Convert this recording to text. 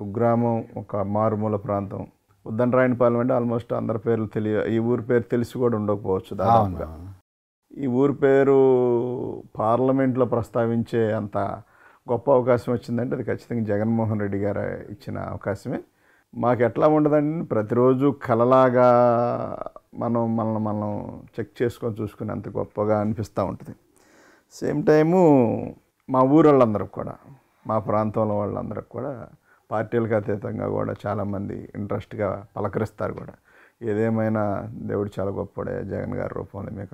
కుగ్రామం ఒక మారుమూల ప్రాంతం ఉద్దండ్రాయణపాలెం అంటే ఆల్మోస్ట్ అందరి పేర్లు తెలియ ఈ ఊరి పేరు తెలిసి కూడా ఉండకపోవచ్చు దాదాపుగా ఈ ఊరి పేరు పార్లమెంట్లో ప్రస్తావించే అంత గొప్ప అవకాశం వచ్చిందంటే అది ఖచ్చితంగా జగన్మోహన్ రెడ్డి గారు ఇచ్చిన అవకాశమే మాకు ఎట్లా ఉండదండి ప్రతిరోజు కలలాగా మనం మనల్ని మనం చెక్ చేసుకొని చూసుకుని అంత గొప్పగా అనిపిస్తూ ఉంటుంది సేమ్ టైము మా ఊరు వాళ్ళందరికి కూడా మా ప్రాంతంలో వాళ్ళందరికి కూడా పార్టీలకు అతీతంగా కూడా చాలామంది ఇంట్రెస్ట్గా పలకరిస్తారు కూడా ఏదేమైనా దేవుడు చాలా గొప్పడే జగన్ గారి రూపంలో మీకు